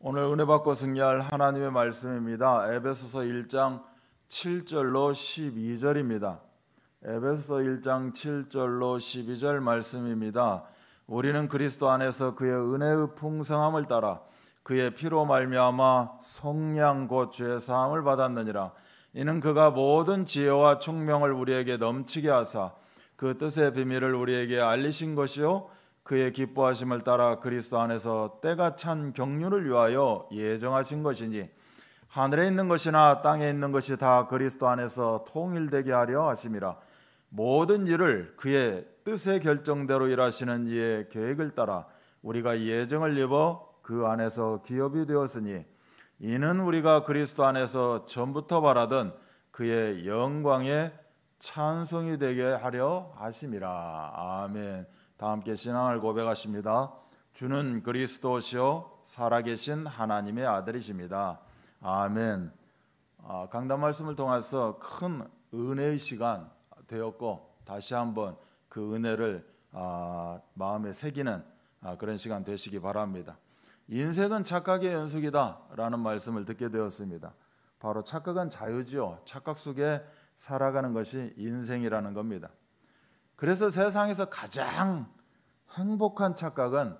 오늘 은혜 받고 승리할 하나님의 말씀입니다. 에베소서 1장 7절로 12절입니다. 에베소서 1장 7절로 12절 말씀입니다. 우리는 그리스도 안에서 그의 은혜의 풍성함을 따라 그의 피로 말미암아 성량 곧죄 사함을 받았느니라. 이는 그가 모든 지혜와 총명을 우리에게 넘치게 하사 그 뜻의 비밀을 우리에게 알리신 것이요 그의 기뻐하심을 따라 그리스도 안에서 때가 찬 경륜을 위하여 예정하신 것이니 하늘에 있는 것이나 땅에 있는 것이 다 그리스도 안에서 통일되게 하려 하심이라 모든 일을 그의 뜻의 결정대로 일하시는 이의 계획을 따라 우리가 예정을 입어 그 안에서 기업이 되었으니 이는 우리가 그리스도 안에서 전부터 바라던 그의 영광의 찬송이 되게 하려 하심이라 아멘. 다 함께 신앙을 고백하십니다. 주는 그리스도시요 살아계신 하나님의 아들이십니다. 아멘. 아, 강단 말씀을 통해서 큰 은혜의 시간 되었고 다시 한번 그 은혜를 아, 마음에 새기는 아, 그런 시간 되시기 바랍니다. 인생은 착각의 연속이다라는 말씀을 듣게 되었습니다. 바로 착각은 자유지요. 착각 속에 살아가는 것이 인생이라는 겁니다. 그래서 세상에서 가장 행복한 착각은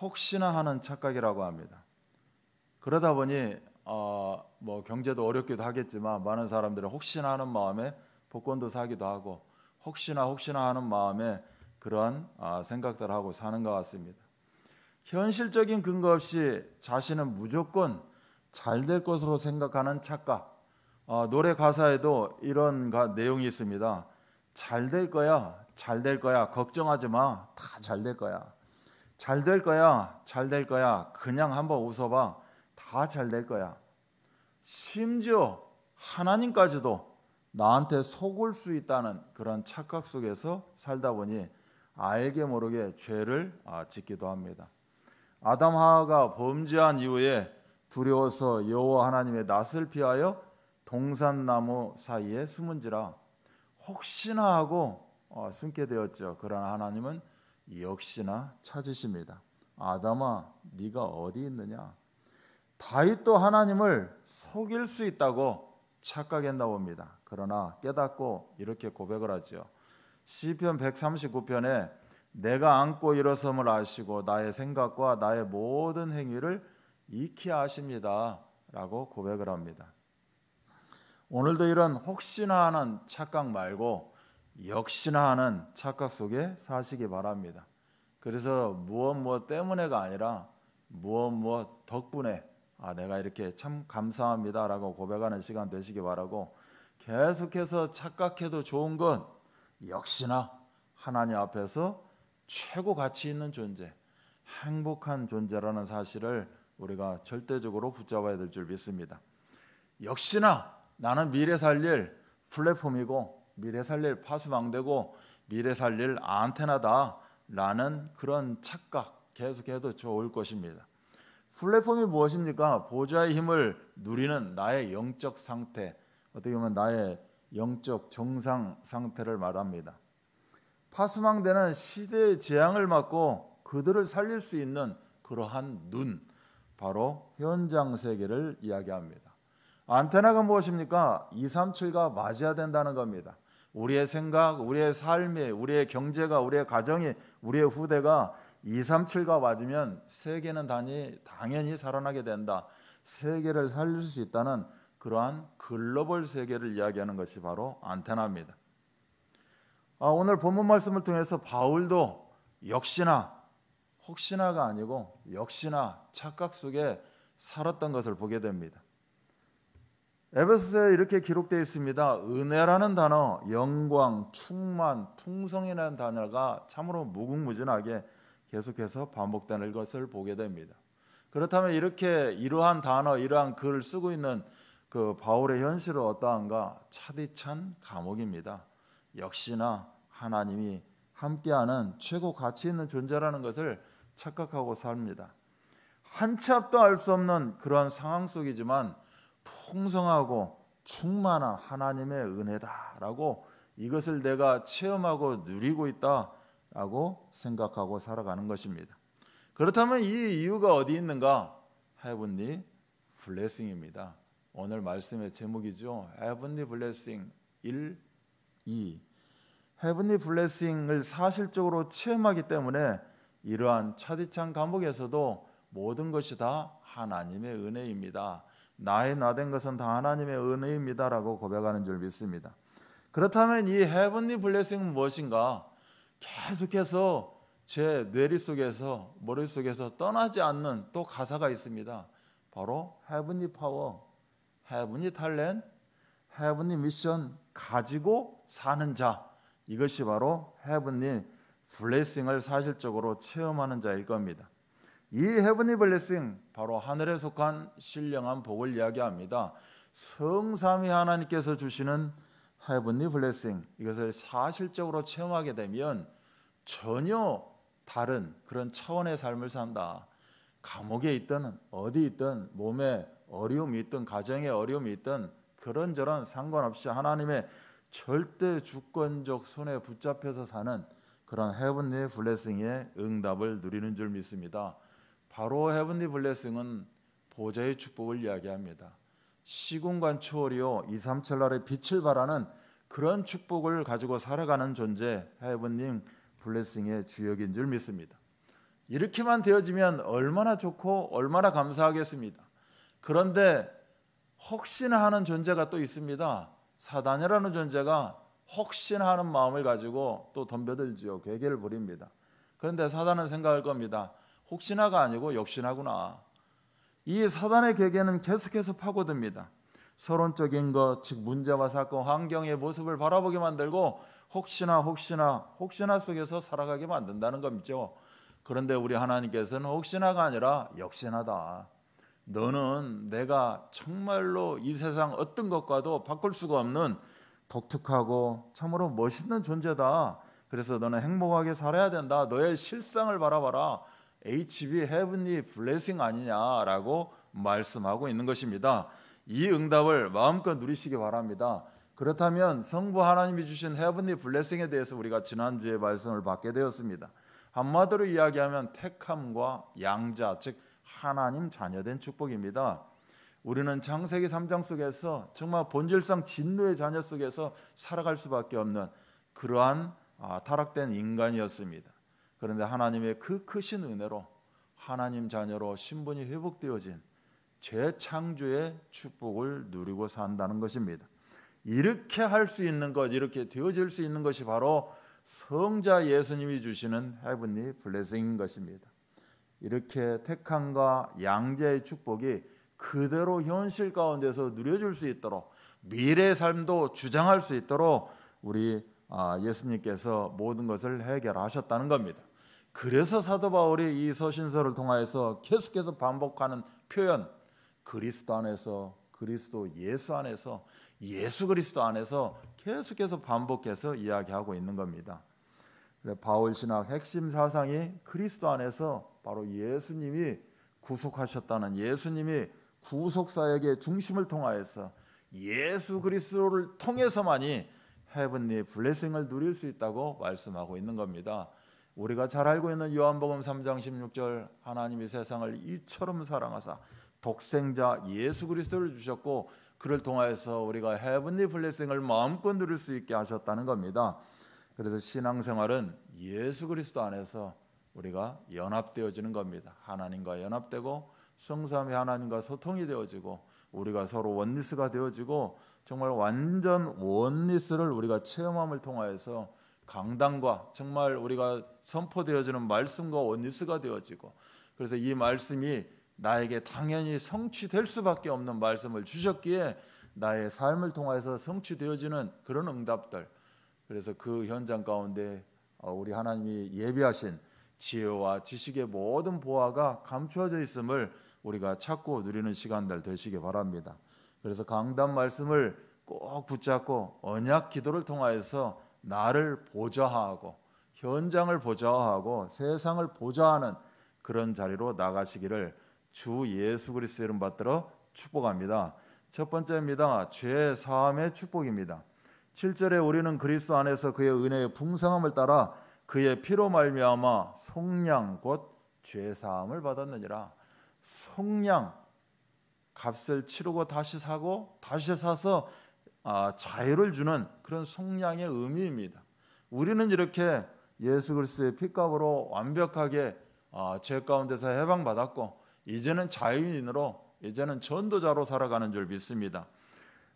혹시나 하는 착각이라고 합니다. 그러다 보니 어, 뭐 경제도 어렵기도 하겠지만 많은 사람들이 혹시나 하는 마음에 복권도 사기도 하고 혹시나 혹시나 하는 마음에 그런 어, 아, 생각들 하고 사는 것 같습니다. 현실적인 근거 없이 자신은 무조건 잘 될 것으로 생각하는 착각. 어, 노래 가사에도 이런 가, 내용이 있습니다. 잘될 거야. 잘 될 거야. 걱정하지 마. 다 잘 될 거야. 잘 될 거야. 잘 될 거야. 그냥 한번 웃어 봐. 다 잘 될 거야. 심지어 하나님까지도 나한테 속을 수 있다는 그런 착각 속에서 살다 보니 알게 모르게 죄를 아, 짓기도 합니다. 아담 하하가 범죄한 이후에 두려워서 여호와 하나님의 낯을 피하여 동산나무 사이에 숨은지라 혹시나 하고 어, 숨게 되었죠. 그러나 하나님은 역시나 찾으십니다. 아담아, 네가 어디 있느냐? 다윗도 하나님을 속일 수 있다고 착각했나 봅니다. 그러나 깨닫고 이렇게 고백을 하죠. 시편 139편에 내가 안고 일어섬을 아시고 나의 생각과 나의 모든 행위를 익히 아십니다라고 고백을 합니다. 오늘도 이런 혹시나 하는 착각 말고 역시나 하는 착각 속에 사시기 바랍니다. 그래서 무엇 무엇 때문에가 아니라 무엇 무엇 덕분에 아 내가 이렇게 참 감사합니다라고 고백하는 시간 되시기 바라고 계속해서 착각해도 좋은 건 역시나 하나님 앞에서 최고 가치 있는 존재, 행복한 존재라는 사실을 우리가 절대적으로 붙잡아야 될 줄 믿습니다. 역시나 나는 미래 살릴 플랫폼이고 미래 살릴 파수망대고 미래 살릴 안테나다라는 그런 착각 계속해도 좋을 것입니다. 플랫폼이 무엇입니까? 보좌의 힘을 누리는 나의 영적 상태, 어떻게 보면 나의 영적 정상 상태를 말합니다. 파수망대는 시대의 재앙을 막고 그들을 살릴 수 있는 그러한 눈, 바로 현장 세계를 이야기합니다. 안테나가 무엇입니까? 237과 맞아야 된다는 겁니다. 우리의 생각, 우리의 삶이, 우리의 경제가, 우리의 가정이, 우리의 후대가 237과 맞으면 세계는 단위 당연히 살아나게 된다. 세계를 살릴 수 있다는 그러한 글로벌 세계를 이야기하는 것이 바로 안테나입니다. 아, 오늘 본문 말씀을 통해서 바울도 역시나 혹시나가 아니고 역시나 착각 속에 살았던 것을 보게 됩니다. 에베소서에 이렇게 기록되어 있습니다. 은혜라는 단어, 영광, 충만, 풍성이라는 단어가 참으로 무궁무진하게 계속해서 반복되는 것을 보게 됩니다. 그렇다면 이렇게 이러한 단어, 이러한 글을 쓰고 있는 그 바울의 현실은 어떠한가? 차디찬 감옥입니다. 역시나 하나님이 함께하는 최고 가치 있는 존재라는 것을 착각하고 삽니다. 한치도알 수 없는 그러한 상황 속이지만 풍성하고 충만한 하나님의 은혜다라고 이것을 내가 체험하고 누리고 있다라고 생각하고 살아가는 것입니다. 그렇다면 이 이유가 어디 있는가? 헤븐리 블레싱입니다. 오늘 말씀의 제목이죠. 헤븐리 블레싱 1 2 헤븐리 블레싱을 사실적으로 체험하기 때문에 이러한 차디찬 감옥에서도 모든 것이 다 하나님의 은혜입니다. 나의 나 된 것은 다 하나님의 은혜입니다라고 고백하는 줄 믿습니다. 그렇다면 이 헤븐리 블레싱은 무엇인가? 계속해서 제 뇌리 속에서 머릿 속에서 떠나지 않는 또 가사가 있습니다. 바로 헤븐리 파워, 헤븐리 탈렌, 헤븐리 미션 가지고 사는 자. 이것이 바로 헤븐리 블레싱을 사실적으로 체험하는 자일 겁니다. 이 헤븐이 블레싱 바로 하늘에 속한 신령한 복을 이야기합니다. 성삼위 하나님께서 주시는 헤븐이 블레싱 이것을 사실적으로 체험하게 되면 전혀 다른 그런 차원의 삶을 산다. 감옥에 있든 어디 있든 몸에 어려움이 있든 가정에 어려움이 있든 그런저런 상관없이 하나님의 절대 주권적 손에 붙잡혀서 사는 그런 헤븐리 블레싱의 응답을 누리는 줄 믿습니다. 바로 헤븐디 블레싱은 보좌의 축복을 이야기합니다. 시공간 초월이요 2, 3철 날에 빛을 발하는 그런 축복을 가지고 살아가는 존재 헤븐님 블레싱의 주역인 줄 믿습니다. 이렇게만 되어지면 얼마나 좋고 얼마나 감사하겠습니다. 그런데 혹시나 하는 존재가 또 있습니다. 사단이라는 존재가 혹시나 하는 마음을 가지고 또 덤벼들지요. 괴계를 부립니다. 그런데 사단은 생각할 겁니다. 혹시나가 아니고 역시나구나. 이 사단의 계계는 계속해서 파고듭니다. 서론적인 것, 즉 문제와 사건, 환경의 모습을 바라보게 만들고 혹시나 혹시나 혹시나 속에서 살아가게 만든다는 겁니다. 그런데 우리 하나님께서는 혹시나가 아니라 역시나다. 너는 내가 정말로 이 세상 어떤 것과도 바꿀 수가 없는 독특하고 참으로 멋있는 존재다. 그래서 너는 행복하게 살아야 된다. 너의 실상을 바라봐라. HB Heavenly Blessing 아니냐라고 말씀하고 있는 것입니다. 이 응답을 마음껏 누리시기 바랍니다. 그렇다면 성부 하나님이 주신 헤븐리 블레싱에 대해서 우리가 지난주에 말씀을 받게 되었습니다. 한마디로 이야기하면 택함과 양자 즉 하나님 자녀된 축복입니다. 우리는 창세기 3장 속에서 정말 본질상 진노의 자녀 속에서 살아갈 수밖에 없는 그러한 아, 타락된 인간이었습니다. 그런데 하나님의 그 크신 은혜로 하나님 자녀로 신분이 회복되어진 재창조의 축복을 누리고 산다는 것입니다. 이렇게 할 수 있는 것, 이렇게 되어질 수 있는 것이 바로 성자 예수님이 주시는 헤븐리 블레싱인 것입니다. 이렇게 택함과 양자의 축복이 그대로 현실 가운데서 누려질 수 있도록 미래의 삶도 주장할 수 있도록 우리 아, 예수님께서 모든 것을 해결하셨다는 겁니다. 그래서 사도 바울이 이 서신서를 통하여서 계속해서 반복하는 표현 그리스도 안에서 그리스도 예수 안에서 예수 그리스도 안에서 계속해서 반복해서 이야기하고 있는 겁니다. 바울 신학 핵심 사상이 그리스도 안에서 바로 예수님이 구속하셨다는 예수님이 구속 사역의 중심을 통하여서 예수 그리스도를 통해서만이 헤븐리 블레싱을 누릴 수 있다고 말씀하고 있는 겁니다. 우리가 잘 알고 있는 요한복음 3장 16절 하나님이 세상을 이처럼 사랑하사 독생자 예수 그리스도를 주셨고 그를 통하여서 우리가 헤븐리 블레싱을 마음껏 누릴 수 있게 하셨다는 겁니다. 그래서 신앙생활은 예수 그리스도 안에서 우리가 연합되어지는 겁니다. 하나님과 연합되고 성삼이 하나님과 소통이 되어지고 우리가 서로 원리스가 되어지고 정말 완전 원리스를 우리가 체험함을 통하여서 강단과 정말 우리가 선포되어지는 말씀과 원리스가 되어지고 그래서 이 말씀이 나에게 당연히 성취될 수밖에 없는 말씀을 주셨기에 나의 삶을 통해서 성취되어지는 그런 응답들 그래서 그 현장 가운데 어, 우리 하나님이 예비하신 지혜와 지식의 모든 보화가 감추어져 있음을 우리가 찾고 누리는 시간들 되시기 바랍니다. 그래서 강단 말씀을 꼭 붙잡고 언약 기도를 통하여서 나를 보좌하고 현장을 보좌하고 세상을 보좌하는 그런 자리로 나가시기를 주 예수 그리스도 이름 받들어 축복합니다. 첫 번째입니다. 죄 사함의 축복입니다. 7절에 우리는 그리스도 안에서 그의 은혜의 풍성함을 따라 그의 피로 말미암아 속량 곧 죄 사함을 받았느니라. 속량 값을 치르고 다시 사고 다시 사서 아, 자유를 주는 그런 속량의 의미입니다. 우리는 이렇게 예수 그리스도의 피값으로 완벽하게 아, 죄 가운데서 해방받았고 이제는 자유인으로 이제는 전도자로 살아가는 줄 믿습니다.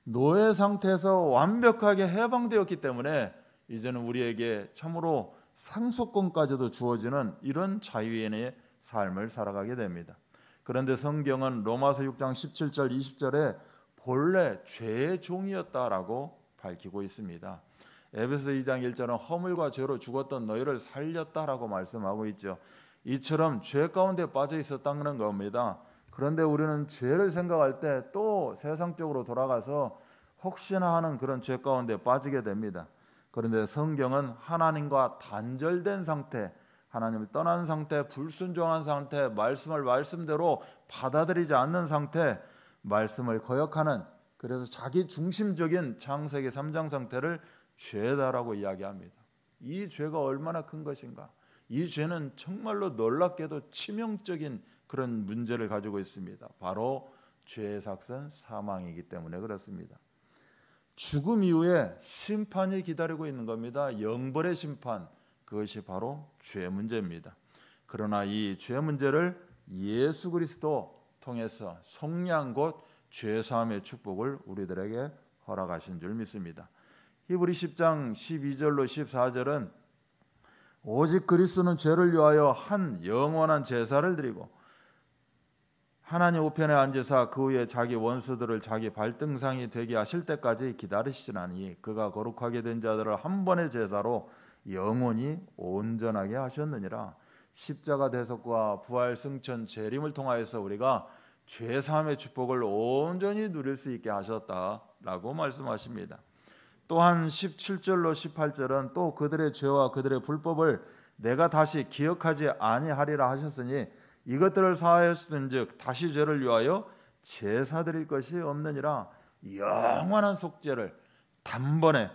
노예 상태에서 완벽하게 해방되었기 때문에 이제는 우리에게 참으로 상속권까지도 주어지는 이런 자유인의 삶을 살아가게 됩니다. 그런데 성경은 로마서 6장 17절 20절에 본래 죄의 종이었다라고 밝히고 있습니다. 에베소 2장 1절은 허물과 죄로 죽었던 너희를 살렸다라고 말씀하고 있죠. 이처럼 죄 가운데 빠져 있었다는 겁니다. 그런데 우리는 죄를 생각할 때 또 세상적으로 돌아가서 혹시나 하는 그런 죄 가운데 빠지게 됩니다. 그런데 성경은 하나님과 단절된 상태, 하나님을 떠난 상태, 불순종한 상태, 말씀을 말씀대로 받아들이지 않는 상태, 말씀을 거역하는 그래서 자기 중심적인 창세기 3장 상태를 죄다라고 이야기합니다. 이 죄가 얼마나 큰 것인가? 이 죄는 정말로 놀랍게도 치명적인 그런 문제를 가지고 있습니다. 바로 죄의 삭선 사망이기 때문에 그렇습니다. 죽음 이후에 심판이 기다리고 있는 겁니다. 영벌의 심판. 그것이 바로 죄 문제입니다. 그러나 이 죄 문제를 예수 그리스도 통해서 성량 곧죄 사함의 축복을 우리들에게 허락하신 줄 믿습니다. 히브리 10장 12절로 14절은 오직 그리스도는 죄를 위하여 한 영원한 제사를 드리고 하나님 우편에 앉으사 그 후에 자기 원수들을 자기 발등상이 되게 하실 때까지 기다리시나니 그가 거룩하게 된 자들을 한 번의 제사로 영원히 온전하게 하셨느니라 십자가 대속과 부활 승천 재림을 통하여서 우리가 죄 사함의 축복을 온전히 누릴 수 있게 하셨다라고 말씀하십니다. 또한 17절로 18절은 또 그들의 죄와 그들의 불법을 내가 다시 기억하지 아니하리라 하셨으니 이것들을 사하였은즉 다시 죄를 위하여 제사 드릴 것이 없느니라 영원한 속죄를 단번에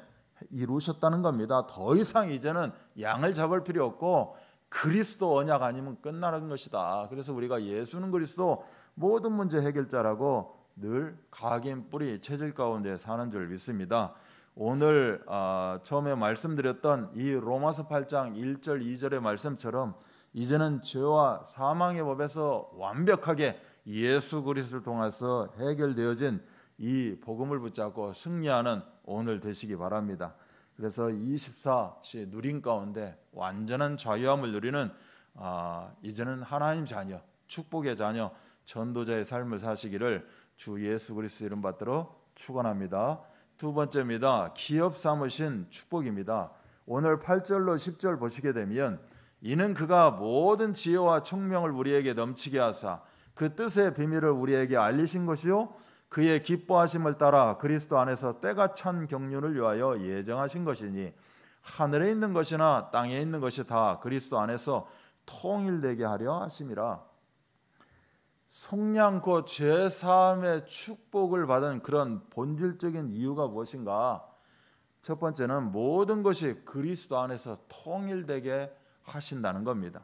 이루셨다는 겁니다. 더 이상 이제는 양을 잡을 필요 없고 그리스도 언약 아니면 끝나는 것이다. 그래서 우리가 예수는 그리스도 모든 문제 해결자라고 늘 각인 뿌리 체질 가운데 사는 줄 믿습니다. 오늘 어, 처음에 말씀드렸던 이 로마서 8장 1절 2절의 말씀처럼 이제는 죄와 사망의 법에서 완벽하게 예수 그리스도를 통해서 해결되어진 이 복음을 붙잡고 승리하는 오늘 되시기 바랍니다. 그래서 24시 누린 가운데 완전한 자유함을 누리는 아, 이제는 하나님 자녀, 축복의 자녀, 전도자의 삶을 사시기를 주 예수 그리스도 이름 받들어 축원합니다. 두 번째입니다. 기업 삼으신 축복입니다. 오늘 8절로 10절 보시게 되면 이는 그가 모든 지혜와 총명을 우리에게 넘치게 하사 그 뜻의 비밀을 우리에게 알리신 것이요 그의 기뻐하심을 따라 그리스도 안에서 때가 찬 경륜을 위하여 예정하신 것이니 하늘에 있는 것이나 땅에 있는 것이 다 그리스도 안에서 통일되게 하려 하심이라. 성량고 죄사함의 축복을 받은 그런 본질적인 이유가 무엇인가? 첫 번째는 모든 것이 그리스도 안에서 통일되게 하신다는 겁니다.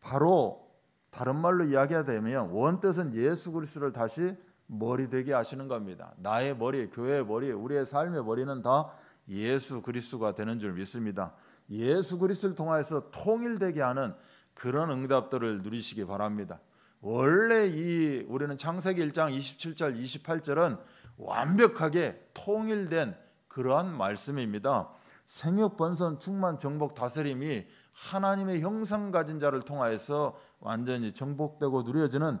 바로 다른 말로 이야기하면 원뜻은 예수 그리스도를 다시 머리 되게 하시는 겁니다. 나의 머리, 교회의 머리, 우리의 삶의 머리는 다 예수 그리스도가 되는 줄 믿습니다. 예수 그리스도를 통하여서 통일되게 하는 그런 응답들을 누리시기 바랍니다. 원래 이 우리는 창세기 1장 27절 28절은 완벽하게 통일된 그러한 말씀입니다. 생육 번선 충만 정복 다스림이 하나님의 형상 가진 자를 통하여서 완전히 정복되고 누려지는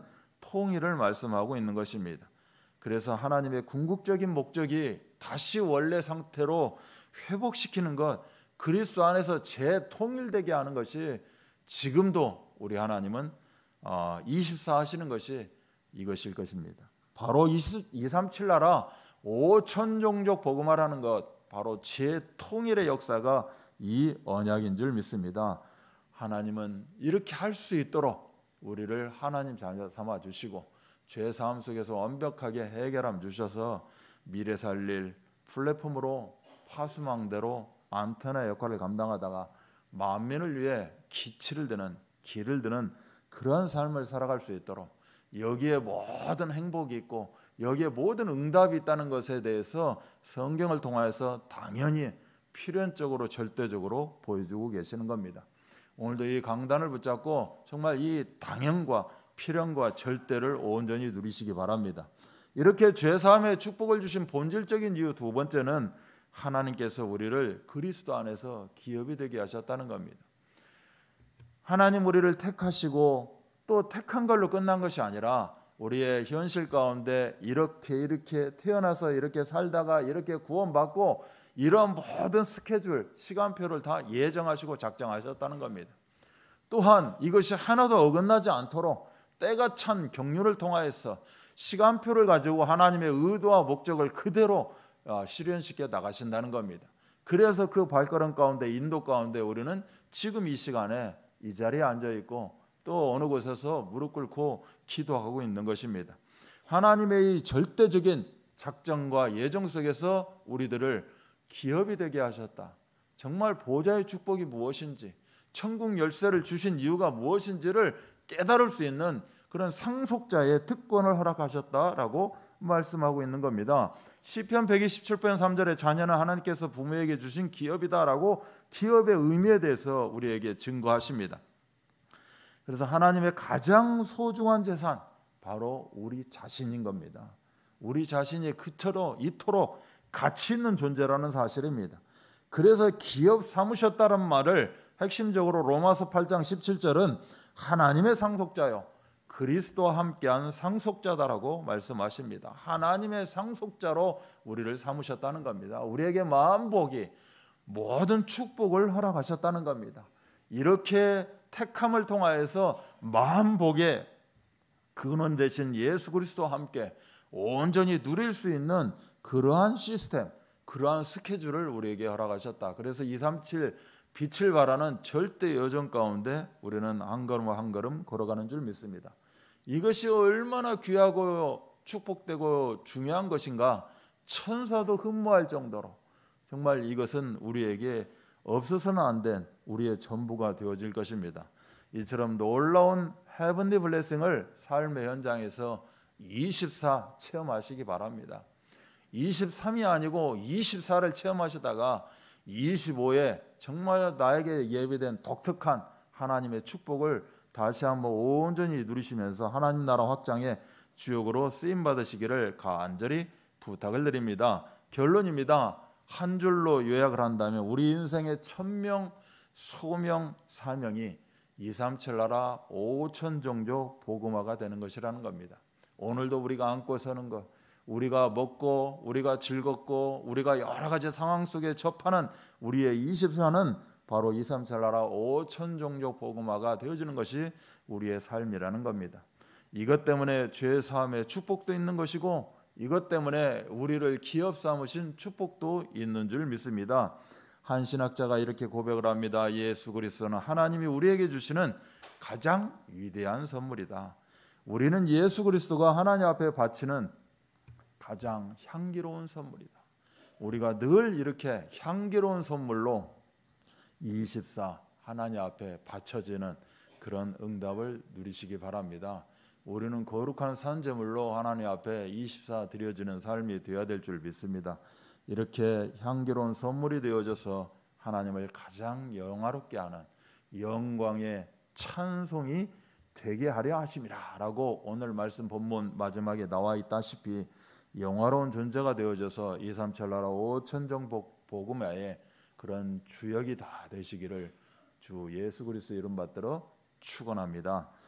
통일을 말씀하고 있는 것입니다. 그래서 하나님의 궁극적인 목적이 다시 원래 상태로 회복시키는 것, 그리스도 안에서 재통일되게 하는 것이 지금도 우리 하나님은 24 어, 하시는 것이 이것일 것입니다. 바로 237 나라 5천 종족 복음화라는 것, 바로 재통일의 역사가 이 언약인 줄 믿습니다. 하나님은 이렇게 할 수 있도록 우리를 하나님 자녀 삼아 주시고 죄 사함 속에서 완벽하게 해결함 주셔서 미래 살릴 플랫폼으로 파수망대로 안테나 역할을 감당하다가 만민을 위해 기치를 드는 길을 드는 그러한 삶을 살아갈 수 있도록 여기에 모든 행복이 있고 여기에 모든 응답이 있다는 것에 대해서 성경을 통하여서 당연히 필연적으로 절대적으로 보여주고 계시는 겁니다. 오늘도 이 강단을 붙잡고 정말 이 당연과 필연과 절대를 온전히 누리시기 바랍니다. 이렇게 죄 사함의 축복을 주신 본질적인 이유 두 번째는 하나님께서 우리를 그리스도 안에서 기업이 되게 하셨다는 겁니다. 하나님 우리를 택하시고 또 택한 걸로 끝난 것이 아니라 우리의 현실 가운데 이렇게 이렇게 태어나서 이렇게 살다가 이렇게 구원받고 이런 모든 스케줄, 시간표를 다 예정하시고 작정하셨다는 겁니다. 또한 이것이 하나도 어긋나지 않도록 때가 찬 경륜을 통하여서 시간표를 가지고 하나님의 의도와 목적을 그대로 어, 실현시켜 나가신다는 겁니다. 그래서 그 발걸음 가운데 인도 가운데 우리는 지금 이 시간에 이 자리에 앉아 있고 또 어느 곳에서 무릎 꿇고 기도하고 있는 것입니다. 하나님의 이 절대적인 작정과 예정 속에서 우리들을 기업이 되게 하셨다. 정말 보좌의 축복이 무엇인지, 천국 열쇠를 주신 이유가 무엇인지를 깨달을 수 있는 그런 상속자의 특권을 허락하셨다라고 말씀하고 있는 겁니다. 시편 127편 3절에 자녀는 하나님께서 부모에게 주신 기업이다라고 기업의 의미에 대해서 우리에게 증거하십니다. 그래서 하나님의 가장 소중한 재산 바로 우리 자신인 겁니다. 우리 자신이 그처럼 이토록 가치 있는 존재라는 사실입니다. 그래서 기업 삼으셨다는 말을 핵심적으로 로마서 8장 17절은 하나님의 상속자요. 그리스도와 함께한 상속자다라고 말씀하십니다. 하나님의 상속자로 우리를 삼으셨다는 겁니다. 우리에게 만복이 모든 축복을 허락하셨다는 겁니다. 이렇게 택함을 통하여서 만복의 근원 대신 예수 그리스도와 함께 온전히 누릴 수 있는 그러한 시스템, 그러한 스케줄을 우리에게 허락하셨다. 그래서 237 빛을 바라는 절대 여정 가운데 우리는 한 걸음 한 걸음 걸어가는 줄 믿습니다. 이것이 얼마나 귀하고 축복되고 중요한 것인가 천사도 흠모할 정도로 정말 이것은 우리에게 없어서는 안 된 우리의 전부가 되어질 것입니다. 이처럼 놀라운 헤븐리 블레싱을 삶의 현장에서 24 체험하시기 바랍니다. 23이 아니고 24를 체험하시다가 25에 정말 나에게 예비된 독특한 하나님의 축복을 다시 한번 온전히 누리시면서 하나님 나라 확장의 주역으로 쓰임 받으시기를 간절히 부탁을 드립니다. 결론입니다. 한 줄로 요약을 한다면 우리 인생의 천명, 소명, 사명이 2, 3, 7 나라 5천 종족 복음화가 되는 것이라는 겁니다. 오늘도 우리가 안고 서는 것, 우리가 먹고 우리가 즐겁고 우리가 여러 가지 상황 속에 접하는 우리의 24는 바로 2, 3, 7 나라 5천 종족 복음화가 되어지는 것이 우리의 삶이라는 겁니다. 이것 때문에 죄 사함의 축복도 있는 것이고 이것 때문에 우리를 기업 삼으신 축복도 있는 줄 믿습니다. 한 신학자가 이렇게 고백을 합니다. 예수 그리스도는 하나님이 우리에게 주시는 가장 위대한 선물이다. 우리는 예수 그리스도가 하나님 앞에 바치는 가장 향기로운 선물이다. 우리가 늘 이렇게 향기로운 선물로 24 하나님 앞에 바쳐지는 그런 응답을 누리시기 바랍니다. 우리는 거룩한 산재물로 하나님 앞에 24 드려지는 삶이 되어야 될 줄 믿습니다. 이렇게 향기로운 선물이 되어져서 하나님을 가장 영화롭게 하는 영광의 찬송이 되게 하려 하심이라라고 오늘 말씀 본문 마지막에 나와 있다시피 영화로운 존재가 되어져서 2, 3천 나라 5천 정복 복음의 그런 주역이 다 되시기를 주 예수 그리스도 이름 받들어 축원합니다.